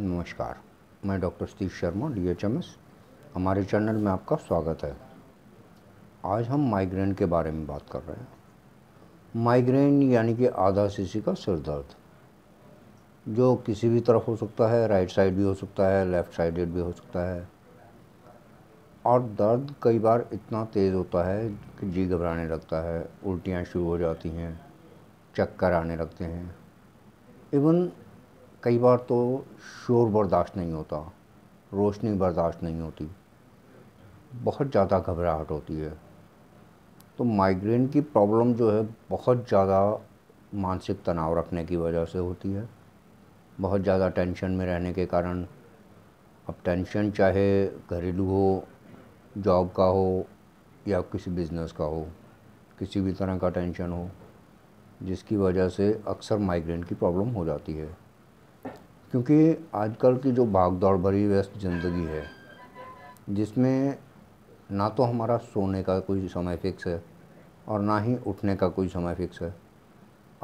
नमस्कार मैं doctor Satish Sharma D H M S हमारे चैनल में आपका स्वागत है आज हम माइग्रेन के बारे में बात कर रहे हैं माइग्रेन यानी कि आधा सीसी का सिर दर्द जो किसी भी तरफ हो सकता है राइट साइड भी हो सकता है लेफ़्ट साइडेड भी हो सकता है और दर्द कई बार इतना तेज़ होता है कि जी घबराने लगता है उल्टियाँ शुरू हो जाती हैं चक्कर आने लगते हैं इवन कई बार तो शोर बर्दाश्त नहीं होता रोशनी बर्दाश्त नहीं होती बहुत ज़्यादा घबराहट होती है तो माइग्रेन की प्रॉब्लम जो है बहुत ज़्यादा मानसिक तनाव रखने की वजह से होती है बहुत ज़्यादा टेंशन में रहने के कारण अब टेंशन चाहे घरेलू हो जॉब का हो या किसी बिज़नेस का हो किसी भी तरह का टेंशन हो जिसकी वजह से अक्सर माइग्रेन की प्रॉब्लम हो जाती है क्योंकि आजकल की जो भाग दौड़ भरी व्यस्त ज़िंदगी है जिसमें ना तो हमारा सोने का कोई समय फिक्स है और ना ही उठने का कोई समय फिक्स है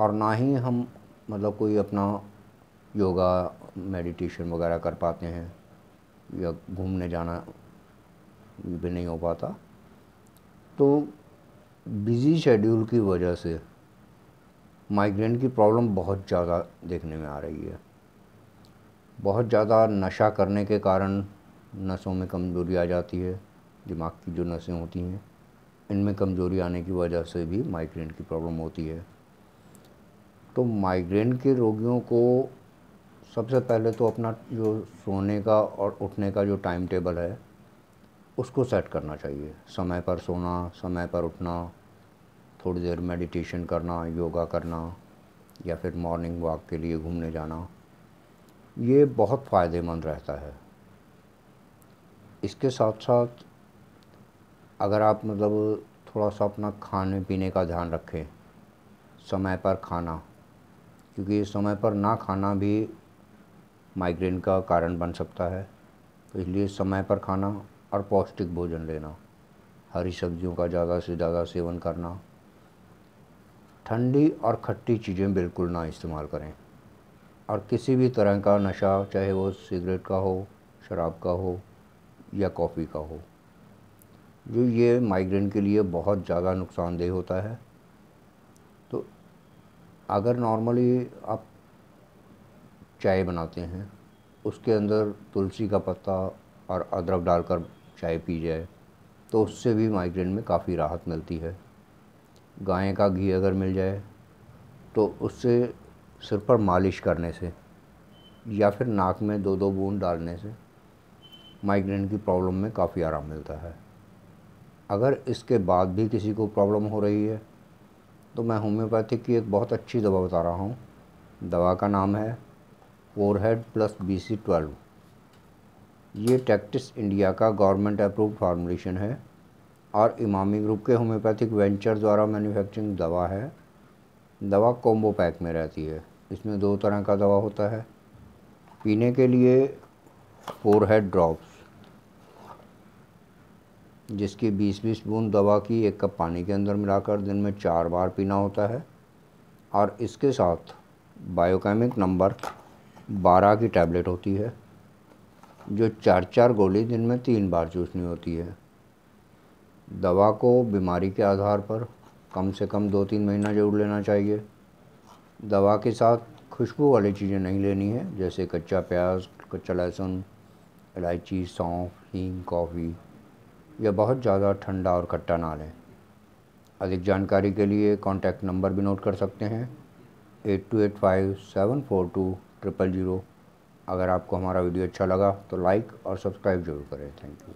और ना ही हम मतलब कोई अपना योगा मेडिटेशन वगैरह कर पाते हैं या घूमने जाना भी नहीं हो पाता तो बिज़ी शेड्यूल की वजह से माइग्रेन की प्रॉब्लम बहुत ज़्यादा देखने में आ रही है बहुत ज़्यादा नशा करने के कारण नसों में कमज़ोरी आ जाती है दिमाग की जो नसें होती हैं इनमें कमज़ोरी आने की वजह से भी माइग्रेन की प्रॉब्लम होती है तो माइग्रेन के रोगियों को सबसे पहले तो अपना जो सोने का और उठने का जो टाइम टेबल है उसको सेट करना चाहिए समय पर सोना समय पर उठना थोड़ी देर मेडिटेशन करना योगा करना या फिर मॉर्निंग वॉक के लिए घूमने जाना ये बहुत फ़ायदेमंद रहता है इसके साथ साथ अगर आप मतलब थोड़ा सा अपना खाने पीने का ध्यान रखें समय पर खाना क्योंकि समय पर ना खाना भी माइग्रेन का कारण बन सकता है तो इसलिए समय पर खाना और पौष्टिक भोजन लेना हरी सब्जियों का ज़्यादा से ज़्यादा सेवन करना ठंडी और खट्टी चीज़ें बिल्कुल ना इस्तेमाल करें और किसी भी तरह का नशा चाहे वो सिगरेट का हो शराब का हो या कॉफ़ी का हो जो ये माइग्रेन के लिए बहुत ज़्यादा नुकसानदेह होता है तो अगर नॉर्मली आप चाय बनाते हैं उसके अंदर तुलसी का पत्ता और अदरक डालकर चाय पी जाए तो उससे भी माइग्रेन में काफ़ी राहत मिलती है गाय का घी अगर मिल जाए तो उससे सिर पर मालिश करने से या फिर नाक में दो दो बूंद डालने से माइग्रेन की प्रॉब्लम में काफ़ी आराम मिलता है अगर इसके बाद भी किसी को प्रॉब्लम हो रही है तो मैं होम्योपैथिक की एक बहुत अच्छी दवा बता रहा हूँ दवा का नाम है forehead plus B C twelve ये टैक्टिस इंडिया का गवर्नमेंट अप्रूव फार्मूलेशन है और इमामी ग्रुप के होम्योपैथिक वेंचर द्वारा मैन्युफैक्चरिंग दवा है दवा कॉम्बो पैक में रहती है इसमें दो तरह का दवा होता है पीने के लिए फोर हेड ड्रॉप्स जिसकी बीस बीस बूंद दवा की एक कप पानी के अंदर मिलाकर दिन में चार बार पीना होता है और इसके साथ बायोकेमिक नंबर बारह की टैबलेट होती है जो चार चार गोली दिन में तीन बार चूसनी होती है दवा को बीमारी के आधार पर कम से कम दो तीन महीना जरूर लेना चाहिए दवा के साथ खुशबू वाली चीज़ें नहीं लेनी है जैसे कच्चा प्याज कच्चा लहसुन इलायची सौंफ हींग कॉफ़ी या बहुत ज़्यादा ठंडा और खट्टा ना लें अधिक जानकारी के लिए कॉन्टैक्ट नंबर भी नोट कर सकते हैं eight two eight five seven four two triple zero अगर आपको हमारा वीडियो अच्छा लगा तो लाइक और सब्सक्राइब जरूर करें थैंक यू